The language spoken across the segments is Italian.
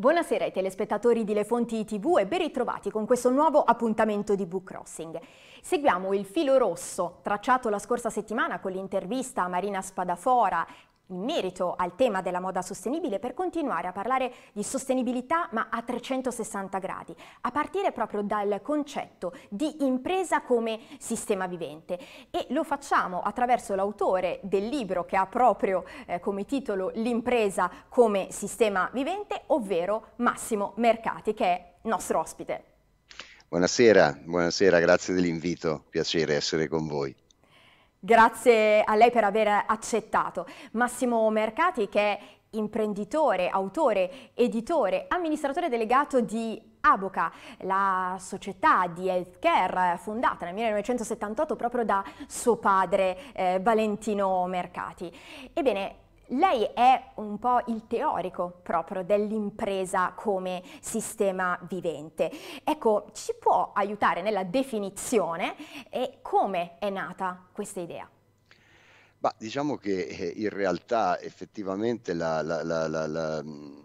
Buonasera ai telespettatori di Le Fonti TV e ben ritrovati con questo nuovo appuntamento di Book Crossing. Seguiamo il filo rosso tracciato la scorsa settimana con l'intervista a Marina Spadafora in merito al tema della moda sostenibile per continuare a parlare di sostenibilità ma a 360 gradi, a partire proprio dal concetto di impresa come sistema vivente e lo facciamo attraverso l'autore del libro che ha proprio eh, come titolo L'impresa come sistema vivente, ovvero Massimo Mercati che è nostro ospite. Buonasera, buonasera, grazie dell'invito, piacere essere con voi. Grazie a lei per aver accettato. Massimo Mercati che è imprenditore, autore, editore, amministratore delegato di Aboca, la società di healthcare fondata nel 1978 proprio da suo padre eh, Valentino Mercati. Ebbene, lei è un po' il teorico proprio dell'impresa come sistema vivente. Ecco, ci può aiutare nella definizione e come è nata questa idea? Bah, diciamo che eh, in realtà effettivamente la, la, la, mm,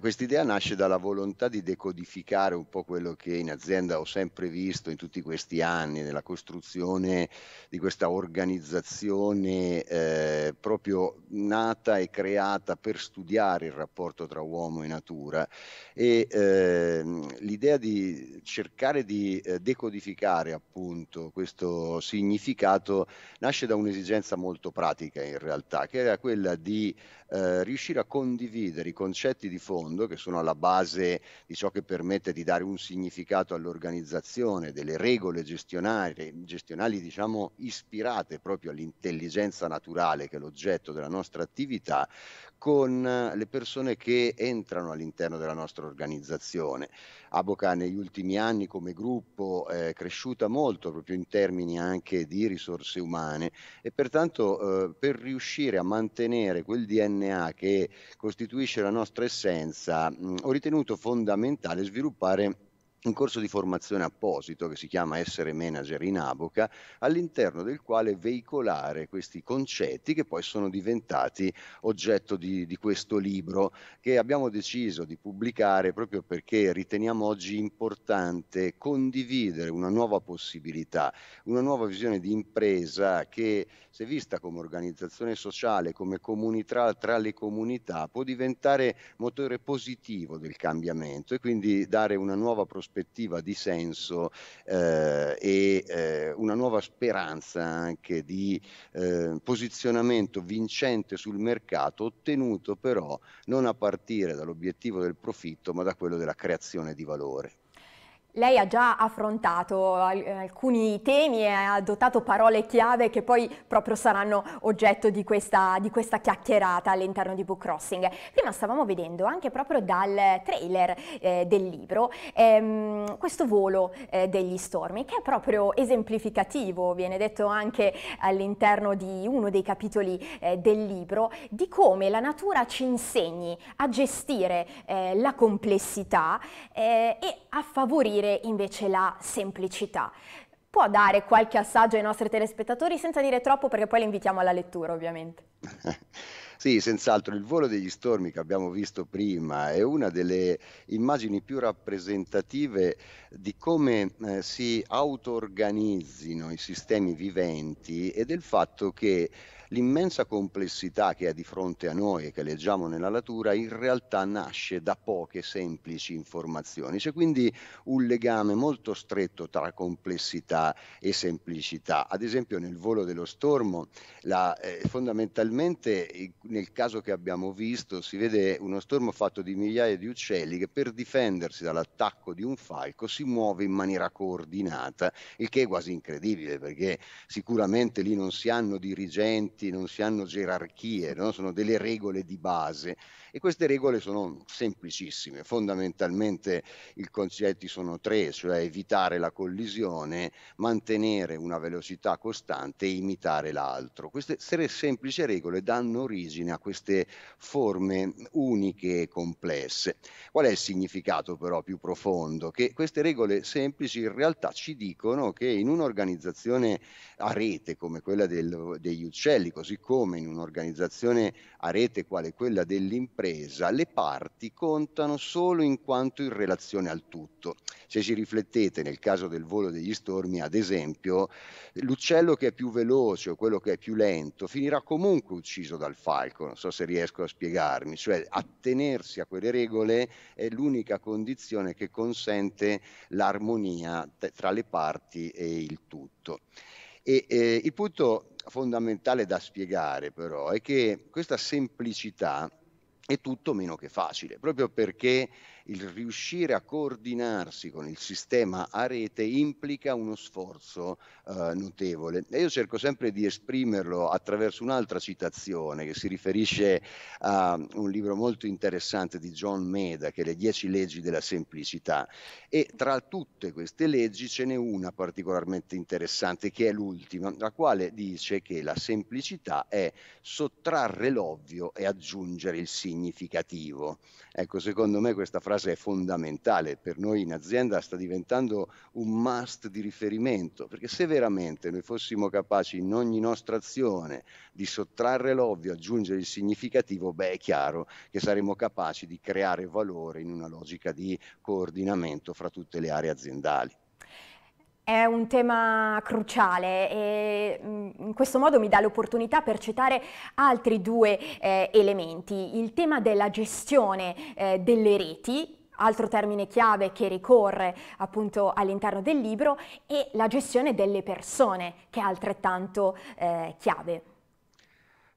questa idea nasce dalla volontà di decodificare un po' quello che in azienda ho sempre visto in tutti questi anni, nella costruzione di questa organizzazione eh, proprio nata e creata per studiare il rapporto tra uomo e natura. E eh, l'idea di cercare di eh, decodificare appunto questo significato nasce da un'esigenza molto pratica in realtà, che era quella di eh, riuscire a condividere i concetti di fondo che sono alla base di ciò che permette di dare un significato all'organizzazione, delle regole gestionali, gestionali diciamo ispirate proprio all'intelligenza naturale che è l'oggetto della nostra attività, con eh, le persone che entrano all'interno della nostra organizzazione. Aboca negli ultimi anni come gruppo è cresciuta molto proprio in termini anche di risorse umane e pertanto eh, per riuscire a mantenere quel DNA che costituisce la nostra essenza mh, mm, ho ritenuto fondamentale sviluppare un corso di formazione apposito che si chiama Essere Manager in Aboca, all'interno del quale veicolare questi concetti che poi sono diventati oggetto di, di, questo libro che abbiamo deciso di pubblicare proprio perché riteniamo oggi importante condividere una nuova possibilità, una nuova visione di impresa che se vista come organizzazione sociale, come comunità tra le comunità, può diventare motore positivo del cambiamento e quindi dare una nuova prospettiva prospettiva di senso eh, e eh, una nuova speranza anche di eh, posizionamento vincente sul mercato, ottenuto però non a partire dall'obiettivo del profitto, ma da quello della creazione di valore. Lei ha già affrontato alcuni temi e ha adottato parole chiave che poi proprio saranno oggetto di questa, di questa chiacchierata all'interno di Book Crossing. Prima stavamo vedendo anche proprio dal trailer eh, del libro ehm, questo volo eh, degli stormi che è proprio esemplificativo, viene detto anche all'interno di uno dei capitoli eh, del libro, di come la natura ci insegni a gestire eh, la complessità eh, e a favorire favorire invece la semplicità. Può dare qualche assaggio ai nostri telespettatori senza dire troppo perché poi li invitiamo alla lettura ovviamente. Sì, senz'altro il volo degli stormi che abbiamo visto prima è una delle immagini più rappresentative di come eh, si auto-organizzino i sistemi viventi e del fatto che l'immensa complessità che è di fronte a noi e che leggiamo nella natura in realtà nasce da poche semplici informazioni. C'è quindi un legame molto stretto tra complessità e semplicità. Ad esempio nel volo dello stormo la, eh, fondamentalmente nel caso che abbiamo visto si vede uno stormo fatto di migliaia di uccelli che per difendersi dall'attacco di un falco si muove in maniera coordinata, il che è quasi incredibile perché sicuramente lì non si hanno dirigenti, non si hanno gerarchie, no? sono delle regole di base e queste regole sono semplicissime, fondamentalmente i concetti sono tre, cioè evitare la collisione, mantenere una velocità costante e imitare l'altro. Queste tre semplici regole danno origine a queste forme uniche e complesse. Qual è il significato però più profondo? Che queste regole semplici in realtà ci dicono che in un'organizzazione a rete come quella del, degli uccelli, così come in un'organizzazione a rete quale quella dell'impresa, impresa le parti contano solo in quanto in relazione al tutto. Se ci riflettete nel caso del volo degli stormi, ad esempio, l'uccello che è più veloce o quello che è più lento finirà comunque ucciso dal falco, non so se riesco a spiegarmi, cioè attenersi a quelle regole è l'unica condizione che consente l'armonia tra le parti e il tutto. E, eh, il punto fondamentale da spiegare però è che questa semplicità è tutto meno che facile, proprio perché il riuscire a coordinarsi con il sistema a rete implica uno sforzo eh, notevole. E io cerco sempre di esprimerlo attraverso un'altra citazione che si riferisce a un libro molto interessante di John Meda, che è Le dieci leggi della semplicità. E tra tutte queste leggi ce n'è una particolarmente interessante, che è l'ultima, la quale dice che la semplicità è sottrarre l'ovvio e aggiungere il sì significativo. Ecco, secondo me questa frase è fondamentale, per noi in azienda sta diventando un must di riferimento, perché se veramente noi fossimo capaci in ogni nostra azione di sottrarre l'ovvio, aggiungere il significativo, beh è chiaro che saremmo capaci di creare valore in una logica di coordinamento fra tutte le aree aziendali è un tema cruciale e mm, in questo modo mi dà l'opportunità per citare altri due eh, elementi, il tema della gestione eh, delle reti altro termine chiave che ricorre appunto all'interno del libro, e la gestione delle persone, che è altrettanto eh, chiave.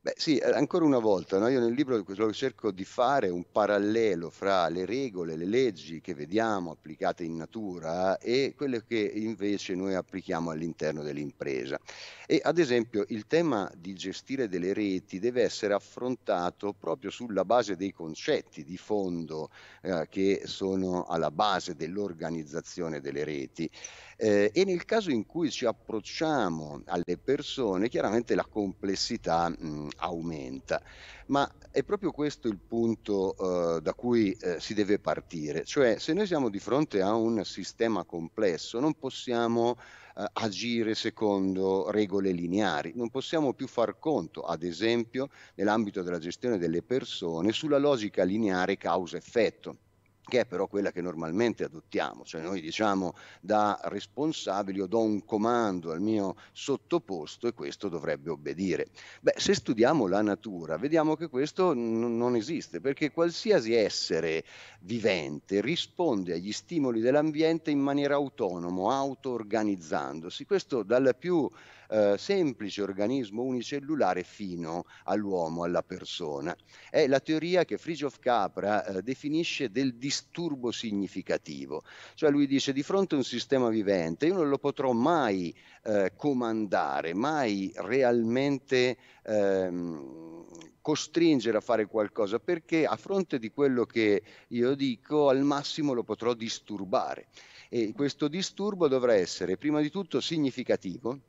Beh sì, eh, ancora una volta, no? io nel libro cerco di fare un parallelo fra le regole, le leggi che vediamo applicate in natura e quelle che invece noi applichiamo all'interno dell'impresa. E ad esempio il tema di gestire delle reti deve essere affrontato proprio sulla base dei concetti di fondo eh, che sono alla base dell'organizzazione delle reti. Eh, e nel caso in cui ci approcciamo alle persone, chiaramente la complessità mh, aumenta. Ma è proprio questo il punto eh, da cui eh, si deve partire, cioè se noi siamo di fronte a un sistema complesso non possiamo eh, agire secondo regole lineari, non possiamo più far conto, ad esempio, nell'ambito della gestione delle persone, sulla logica lineare causa-effetto che è però quella che normalmente adottiamo, cioè noi diciamo da responsabili io do un comando al mio sottoposto e questo dovrebbe obbedire. Beh, se studiamo la natura vediamo che questo n- non esiste, perché qualsiasi essere vivente risponde agli stimoli dell'ambiente in maniera autonoma, auto-organizzandosi, questo dal più eh, semplice organismo unicellulare fino all'uomo, alla persona. È la teoria che Frigiof Capra eh, definisce del distinto disturbo significativo. Cioè lui dice di fronte a un sistema vivente io non lo potrò mai eh, comandare, mai realmente ehm, costringere a fare qualcosa perché a fronte di quello che io dico al massimo lo potrò disturbare e questo disturbo dovrà essere prima di tutto significativo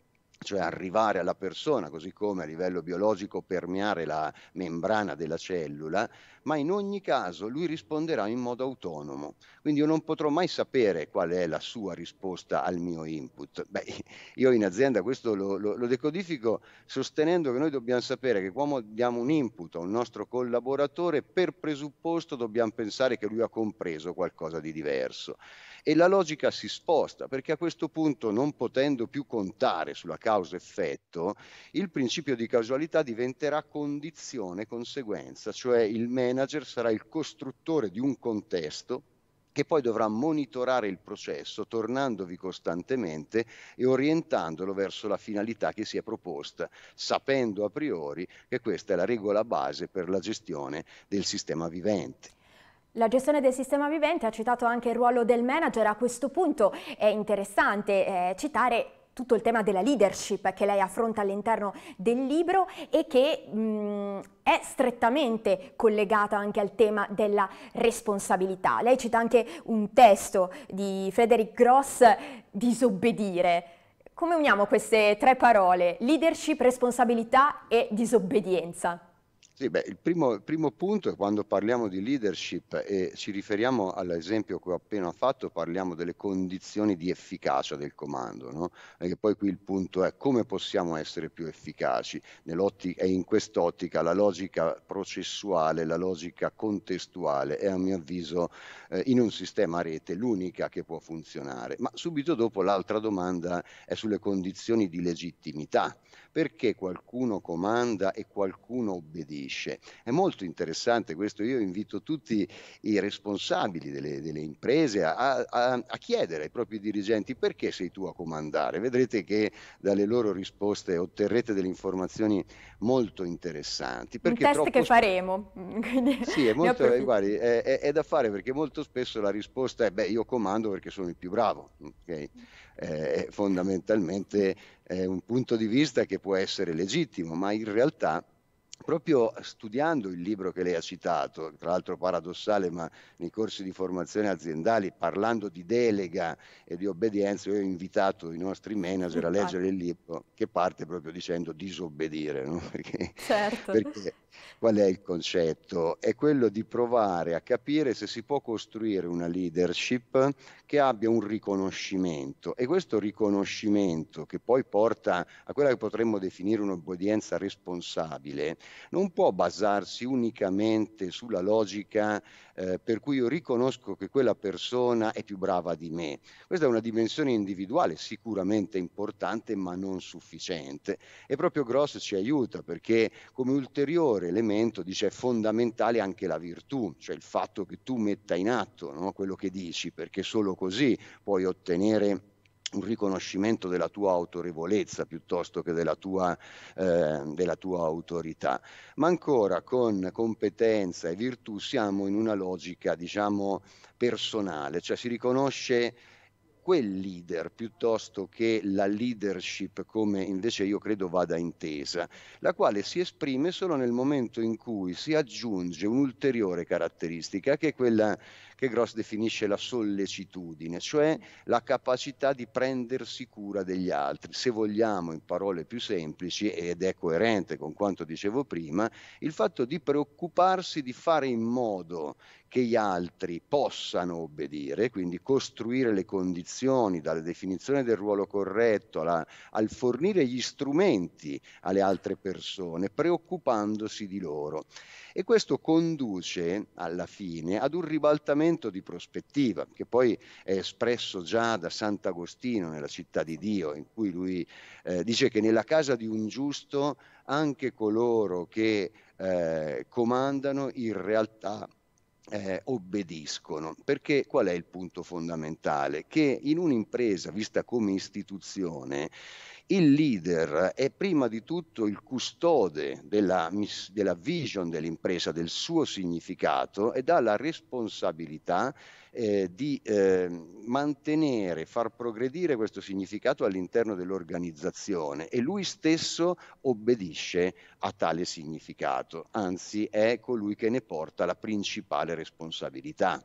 cioè arrivare alla persona, così come a livello biologico permeare la membrana della cellula, ma in ogni caso lui risponderà in modo autonomo. Quindi io non potrò mai sapere qual è la sua risposta al mio input. Beh, io in azienda questo lo, lo, lo decodifico sostenendo che noi dobbiamo sapere che quando diamo un input a un nostro collaboratore, per presupposto dobbiamo pensare che lui ha compreso qualcosa di diverso. E la logica si sposta, perché a questo punto, non potendo più contare sulla causa-effetto, il principio di causalità diventerà condizione-conseguenza, cioè il manager manager sarà il costruttore di un contesto che poi dovrà monitorare il processo, tornandovi costantemente e orientandolo verso la finalità che si è proposta, sapendo a priori che questa è la regola base per la gestione del sistema vivente. La gestione del sistema vivente ha citato anche il ruolo del manager, a questo punto è interessante eh, citare tutto il tema della leadership che lei affronta all'interno del libro e che mh, è strettamente collegata anche al tema della responsabilità. Lei cita anche un testo di Frederick Gross, Disobbedire. Come uniamo queste tre parole? Leadership, responsabilità e disobbedienza? Sì, beh, il primo, primo punto è quando parliamo di leadership e ci riferiamo all'esempio che ho appena fatto, parliamo delle condizioni di efficacia del comando, no? Perché poi qui il punto è come possiamo essere più efficaci e in quest'ottica la logica processuale, la logica contestuale è a mio avviso eh, in un sistema a rete l'unica che può funzionare. Ma subito dopo l'altra domanda è sulle condizioni di legittimità perché qualcuno comanda e qualcuno obbedisce. È molto interessante questo, io invito tutti i responsabili delle, delle imprese a, a, a chiedere ai propri dirigenti perché sei tu a comandare. Vedrete che dalle loro risposte otterrete delle informazioni molto interessanti. Un test che faremo. Mm, sì, è, molto, eh, guardi, è, è, è, da fare perché molto spesso la risposta è beh, io comando perché sono il più bravo. Okay? eh, fondamentalmente è eh, un punto di vista che può essere legittimo, ma in realtà proprio studiando il libro che lei ha citato, tra l'altro paradossale, ma nei corsi di formazione aziendali, parlando di delega e di obbedienza, io ho invitato i nostri manager a leggere il libro che parte proprio dicendo disobbedire, no? perché, certo. perché qual è il concetto? È quello di provare a capire se si può costruire una leadership che abbia un riconoscimento e questo riconoscimento che poi porta a quella che potremmo definire un'obbedienza responsabile, non può basarsi unicamente sulla logica eh, per cui io riconosco che quella persona è più brava di me. Questa è una dimensione individuale sicuramente importante ma non sufficiente e proprio Gross ci aiuta perché come ulteriore elemento dice è fondamentale anche la virtù, cioè il fatto che tu metta in atto no, quello che dici perché solo così puoi ottenere un riconoscimento della tua autorevolezza piuttosto che della tua, eh, della tua, autorità, ma ancora con competenza e virtù siamo in una logica, diciamo, personale, cioè si riconosce quel leader piuttosto che la leadership come invece io credo vada intesa, la quale si esprime solo nel momento in cui si aggiunge un'ulteriore caratteristica che è quella che Gross definisce la sollecitudine, cioè la capacità di prendersi cura degli altri. Se vogliamo, in parole più semplici, ed è coerente con quanto dicevo prima, il fatto di preoccuparsi di fare in modo che gli altri possano obbedire, quindi costruire le condizioni dalla definizione del ruolo corretto alla, al fornire gli strumenti alle altre persone, preoccupandosi di loro. E questo conduce alla fine ad un ribaltamento di prospettiva, che poi è espresso già da Sant'Agostino nella città di Dio, in cui lui eh, dice che nella casa di un giusto anche coloro che eh, comandano in realtà eh, obbediscono. Perché qual è il punto fondamentale? Che in un'impresa vista come istituzione il leader è prima di tutto il custode della, della vision dell'impresa, del suo significato e dà la responsabilità eh, di eh, mantenere, far progredire questo significato all'interno dell'organizzazione e lui stesso obbedisce a tale significato, anzi è colui che ne porta la principale responsabilità.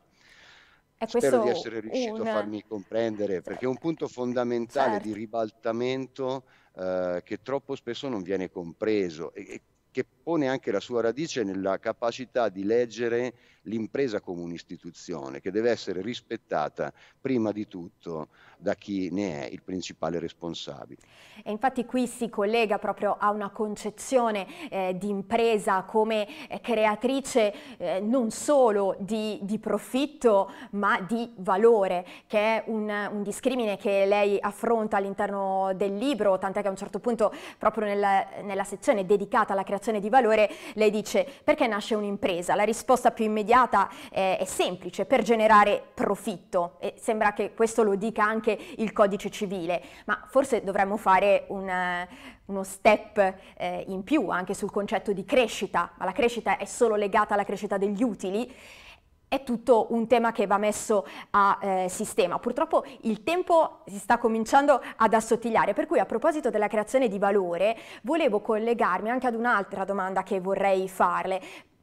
Spero di essere riuscito una... a farmi comprendere, perché è un punto fondamentale certo. di ribaltamento eh, che troppo spesso non viene compreso e, e che pone anche la sua radice nella capacità di leggere l'impresa come un'istituzione che deve essere rispettata prima di tutto da chi ne è il principale responsabile. E infatti qui si collega proprio a una concezione eh, di impresa come eh, creatrice eh, non solo di, di, profitto ma di valore, che è un, un discrimine che lei affronta all'interno del libro, tant'è che a un certo punto proprio nella, nella sezione dedicata alla creazione di valore lei dice perché nasce un'impresa? La risposta più immediata immediata eh, e semplice per generare profitto e sembra che questo lo dica anche il codice civile, ma forse dovremmo fare un, eh, uno step eh, in più anche sul concetto di crescita, ma la crescita è solo legata alla crescita degli utili è tutto un tema che va messo a eh, sistema. Purtroppo il tempo si sta cominciando ad assottigliare, per cui a proposito della creazione di valore volevo collegarmi anche ad un'altra domanda che vorrei farle,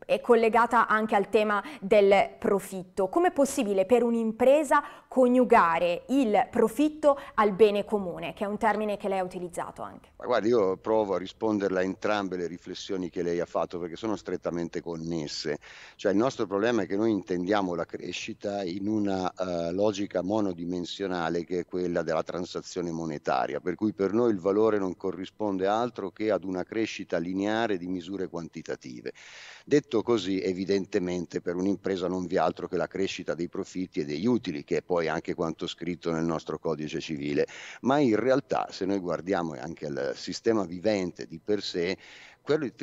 è collegata anche al tema del profitto. Com'è possibile per un'impresa coniugare il profitto al bene comune, che è un termine che lei ha utilizzato anche? Ma guardi, io provo a risponderle a entrambe le riflessioni che lei ha fatto perché sono strettamente connesse. Cioè il nostro problema è che noi intendiamo la crescita in una uh, logica monodimensionale che è quella della transazione monetaria, per cui per noi il valore non corrisponde altro che ad una crescita lineare di misure quantitative. Detto Detto così, evidentemente per un'impresa non vi altro che la crescita dei profitti e degli utili, che è poi anche quanto scritto nel nostro codice civile, ma in realtà se noi guardiamo anche al sistema vivente di per sé,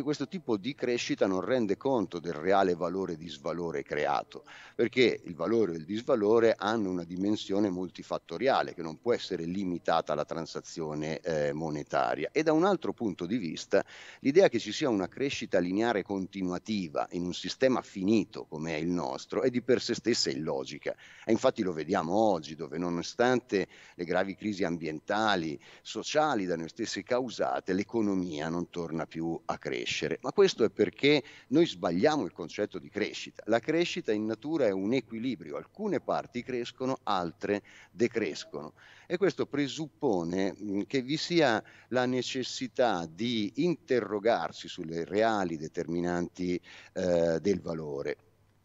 questo tipo di crescita non rende conto del reale valore disvalore creato, perché il valore e il disvalore hanno una dimensione multifattoriale che non può essere limitata alla transazione eh, monetaria. E da un altro punto di vista, l'idea che ci sia una crescita lineare continuativa in un sistema finito come è il nostro è di per sé stessa illogica. E infatti lo vediamo oggi, dove nonostante le gravi crisi ambientali, sociali da noi stessi causate, l'economia non torna più a a crescere, ma questo è perché noi sbagliamo il concetto di crescita. La crescita in natura è un equilibrio, alcune parti crescono, altre decrescono e questo presuppone mm, che vi sia la necessità di interrogarsi sulle reali determinanti eh, del valore.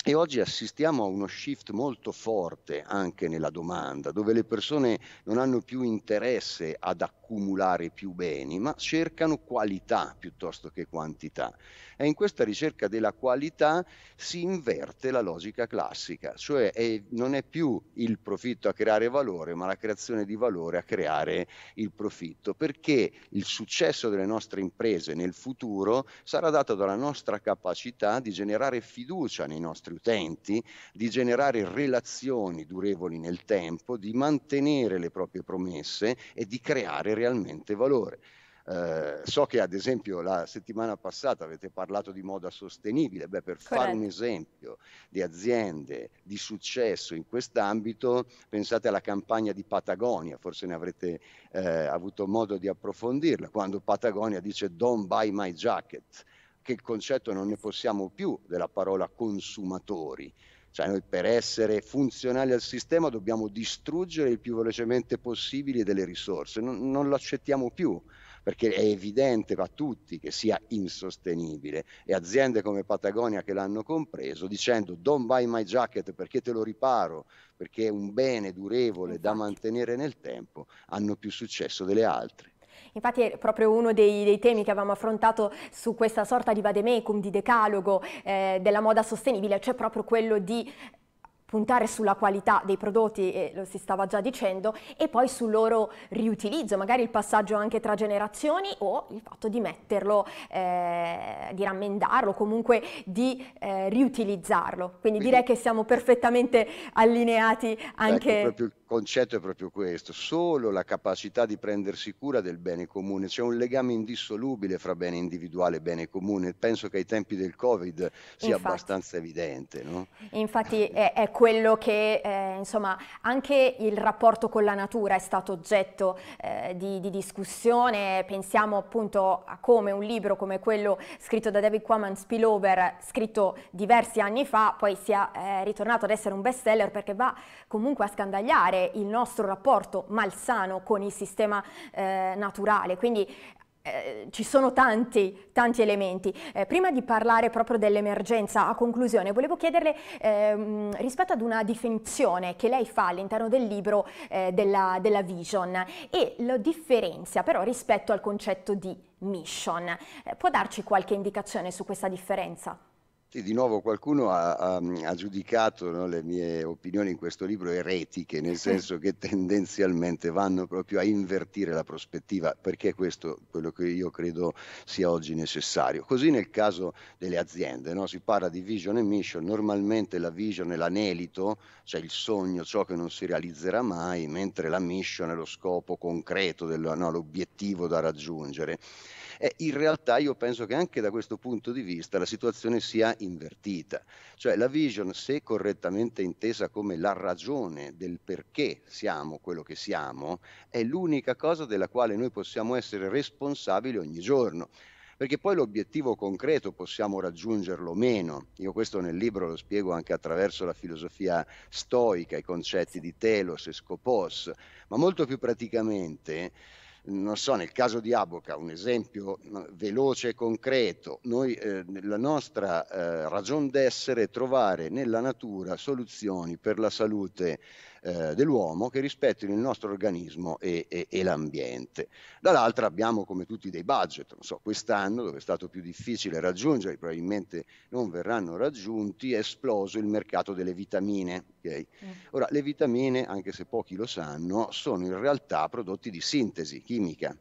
E oggi assistiamo a uno shift molto forte anche nella domanda, dove le persone non hanno più interesse ad accogliere accumulare più beni, ma cercano qualità piuttosto che quantità. E in questa ricerca della qualità si inverte la logica classica, cioè è, non è più il profitto a creare valore, ma la creazione di valore a creare il profitto, perché il successo delle nostre imprese nel futuro sarà dato dalla nostra capacità di generare fiducia nei nostri utenti, di generare relazioni durevoli nel tempo, di mantenere le proprie promesse e di creare realmente valore. Eh, so che ad esempio la settimana passata avete parlato di moda sostenibile, beh, per Corretto. fare un esempio di aziende di successo in quest'ambito, pensate alla campagna di Patagonia, forse ne avrete eh, avuto modo di approfondirla, quando Patagonia dice don't buy my jacket, che il concetto non ne possiamo più della parola consumatori, cioè noi per essere funzionali al sistema dobbiamo distruggere il più velocemente possibile delle risorse, non, non lo accettiamo più perché è evidente a tutti che sia insostenibile e aziende come Patagonia che l'hanno compreso dicendo don't buy my jacket perché te lo riparo, perché è un bene durevole da mantenere nel tempo, hanno più successo delle altre. Infatti è proprio uno dei, dei temi che avevamo affrontato su questa sorta di vademecum, di decalogo eh, della moda sostenibile, cioè proprio quello di puntare sulla qualità dei prodotti, eh, lo si stava già dicendo, e poi sul loro riutilizzo, magari il passaggio anche tra generazioni o il fatto di metterlo, eh, di rammendarlo, comunque di eh, riutilizzarlo. Quindi, direi che siamo perfettamente allineati anche... Ecco, il concetto è proprio questo, solo la capacità di prendersi cura del bene comune, c'è un legame indissolubile fra bene individuale e bene comune, penso che ai tempi del Covid sia infatti, abbastanza evidente. No? Infatti è, è quello che eh, insomma anche il rapporto con la natura è stato oggetto eh, di, di, discussione, pensiamo appunto a come un libro come quello scritto da David Quammen Spillover, scritto diversi anni fa, poi sia eh, ritornato ad essere un best seller perché va comunque a scandagliare il nostro rapporto malsano con il sistema eh, naturale, quindi eh, ci sono tanti, tanti elementi. Eh, prima di parlare proprio dell'emergenza a conclusione, volevo chiederle ehm, rispetto ad una definizione che lei fa all'interno del libro eh, della, della, Vision e lo differenzia però rispetto al concetto di mission. Eh, può darci qualche indicazione su questa differenza? Sì, di nuovo qualcuno ha, ha, ha giudicato no, le mie opinioni in questo libro eretiche, nel senso che tendenzialmente vanno proprio a invertire la prospettiva, perché questo è quello che io credo sia oggi necessario. Così nel caso delle aziende, no, si parla di vision e mission, normalmente la vision è l'anelito, cioè il sogno, ciò che non si realizzerà mai, mentre la mission è lo scopo concreto, del, no, l'obiettivo da raggiungere. Eh, in realtà io penso che anche da questo punto di vista la situazione sia invertita, cioè la vision se correttamente intesa come la ragione del perché siamo quello che siamo, è l'unica cosa della quale noi possiamo essere responsabili ogni giorno perché poi l'obiettivo concreto possiamo raggiungerlo o meno. Io questo nel libro lo spiego anche attraverso la filosofia stoica, i concetti di telos e scopos, ma molto più praticamente non so, nel caso di Aboca, un esempio mm, veloce e concreto, noi, eh, la nostra eh, ragion d'essere è trovare nella natura soluzioni per la salute eh, dell'uomo che rispettino il nostro organismo e, e, e l'ambiente. Dall'altra abbiamo come tutti dei budget, so, quest'anno dove è stato più difficile raggiungere, probabilmente non verranno raggiunti, è esploso il mercato delle vitamine. Okay? Mm. Ora, le vitamine, anche se pochi lo sanno, sono in realtà prodotti di sintesi chimica.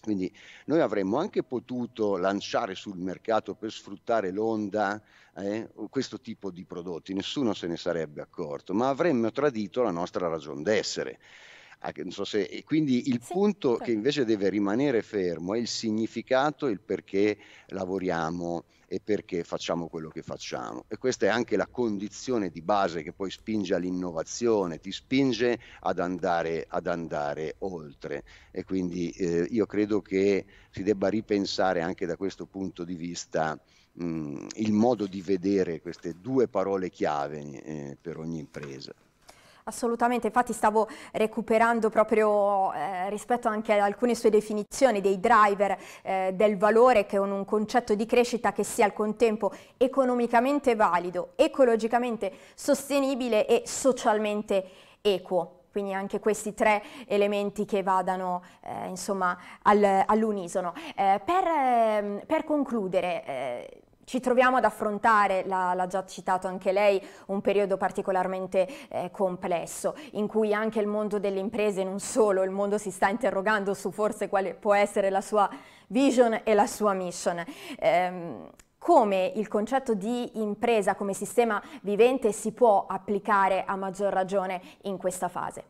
Quindi noi avremmo anche potuto lanciare sul mercato per sfruttare l'onda eh, questo tipo di prodotti, nessuno se ne sarebbe accorto, ma avremmo tradito la nostra ragione d'essere. So se, e quindi il sì, punto sì. che invece deve rimanere fermo è il significato, il perché lavoriamo e perché facciamo quello che facciamo. E questa è anche la condizione di base che poi spinge all'innovazione, ti spinge ad andare, ad andare oltre. E quindi eh, io credo che si debba ripensare anche da questo punto di vista mh, mm, il modo di vedere queste due parole chiave eh, per ogni impresa. Assolutamente, infatti stavo recuperando proprio eh, rispetto anche ad alcune sue definizioni dei driver eh, del valore che è un, un, concetto di crescita che sia al contempo economicamente valido, ecologicamente sostenibile e socialmente equo. Quindi anche questi tre elementi che vadano eh, insomma, al, all'unisono. Eh, per, ehm, per, concludere, eh, ci troviamo ad affrontare, l'ha già citato anche lei, un periodo particolarmente eh, complesso in cui anche il mondo delle imprese, non solo, il mondo si sta interrogando su forse quale può essere la sua vision e la sua mission. Ehm, come il concetto di impresa come sistema vivente si può applicare a maggior ragione in questa fase?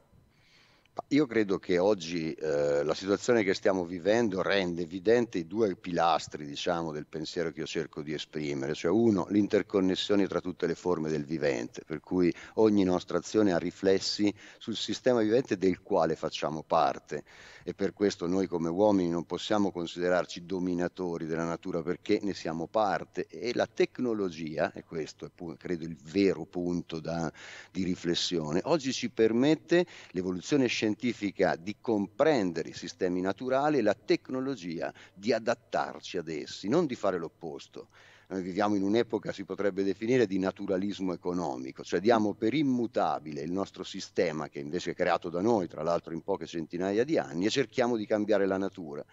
Io credo che oggi eh, la situazione che stiamo vivendo rende evidente i due pilastri diciamo, del pensiero che io cerco di esprimere, cioè uno l'interconnessione tra tutte le forme del vivente, per cui ogni nostra azione ha riflessi sul sistema vivente del quale facciamo parte e per questo noi come uomini non possiamo considerarci dominatori della natura perché ne siamo parte e la tecnologia, e questo è credo il vero punto da, di riflessione, oggi ci permette l'evoluzione scientifica di comprendere i sistemi naturali e la tecnologia di adattarci ad essi, non di fare l'opposto noi eh, viviamo in un'epoca, si potrebbe definire, di naturalismo economico, cioè diamo per immutabile il nostro sistema che invece è creato da noi, tra l'altro in poche centinaia di anni, e cerchiamo di cambiare la natura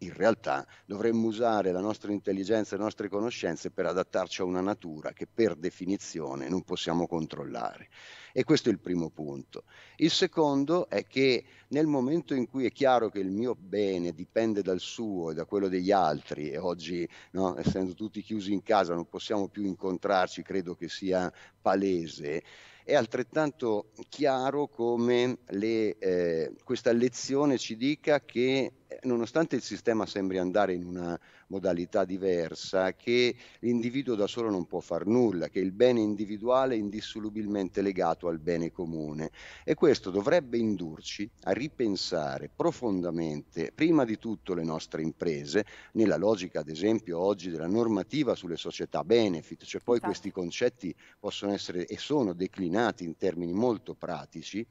in realtà dovremmo usare la nostra intelligenza e le nostre conoscenze per adattarci a una natura che per definizione non possiamo controllare. E questo è il primo punto. Il secondo è che nel momento in cui è chiaro che il mio bene dipende dal suo e da quello degli altri, e oggi no, essendo tutti chiusi in casa non possiamo più incontrarci, credo che sia palese, è altrettanto chiaro come le, eh, questa lezione ci dica che nonostante il sistema sembri andare in una modalità diversa, che l'individuo da solo non può far nulla, che il bene individuale è indissolubilmente legato al bene comune. E questo dovrebbe indurci a ripensare profondamente, prima di tutto, le nostre imprese, nella logica, ad esempio, oggi della normativa sulle società benefit, cioè poi esatto. questi concetti possono essere e sono declinati in termini molto pratici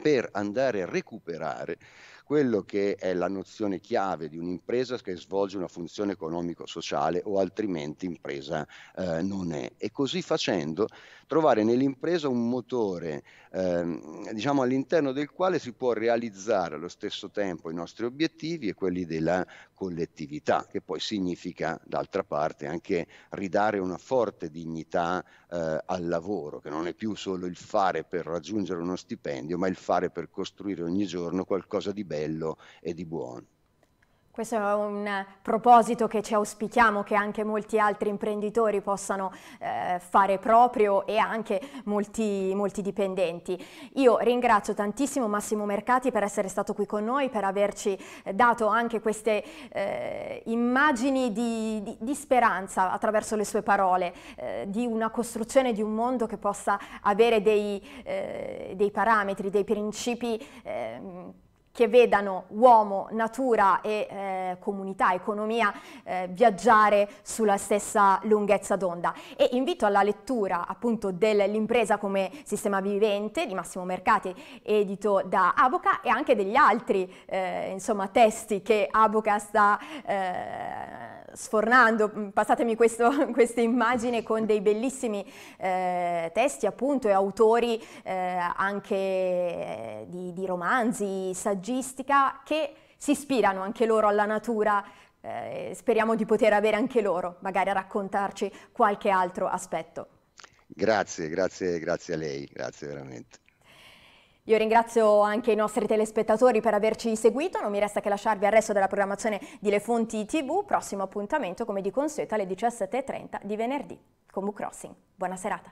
per andare a recuperare quello che è la nozione chiave di un'impresa che svolge una funzione economico-sociale o altrimenti impresa eh, non è. E così facendo trovare nell'impresa un motore ehm, diciamo all'interno del quale si può realizzare allo stesso tempo i nostri obiettivi e quelli della collettività, che poi significa d'altra parte anche ridare una forte dignità eh, al lavoro, che non è più solo il fare per raggiungere uno stipendio, ma il fare per costruire ogni giorno qualcosa di bello e di buono. Questo è un proposito che ci auspichiamo che anche molti altri imprenditori possano eh, fare proprio e anche molti, molti dipendenti. Io ringrazio tantissimo Massimo Mercati per essere stato qui con noi, per averci eh, dato anche queste eh, immagini di, di, di, speranza attraverso le sue parole, eh, di una costruzione di un mondo che possa avere dei, eh, dei parametri, dei principi ehm, che vedano uomo, natura e eh, comunità, economia eh, viaggiare sulla stessa lunghezza d'onda. E invito alla lettura appunto dell'impresa come sistema vivente di Massimo Mercati, edito da Aboca, e anche degli altri eh, insomma, testi che Aboca sta eh, sfornando, mm, passatemi questo, questa immagine con dei bellissimi eh, testi appunto e autori eh, anche eh, di, di, romanzi, saggistica che si ispirano anche loro alla natura, eh, speriamo di poter avere anche loro magari a raccontarci qualche altro aspetto. Grazie, grazie, grazie a lei, grazie veramente. Io ringrazio anche i nostri telespettatori per averci seguito, non mi resta che lasciarvi al resto della programmazione di Le Fonti TV, prossimo appuntamento come di consueto alle 17.30 di venerdì con Bucrossing. Buona serata.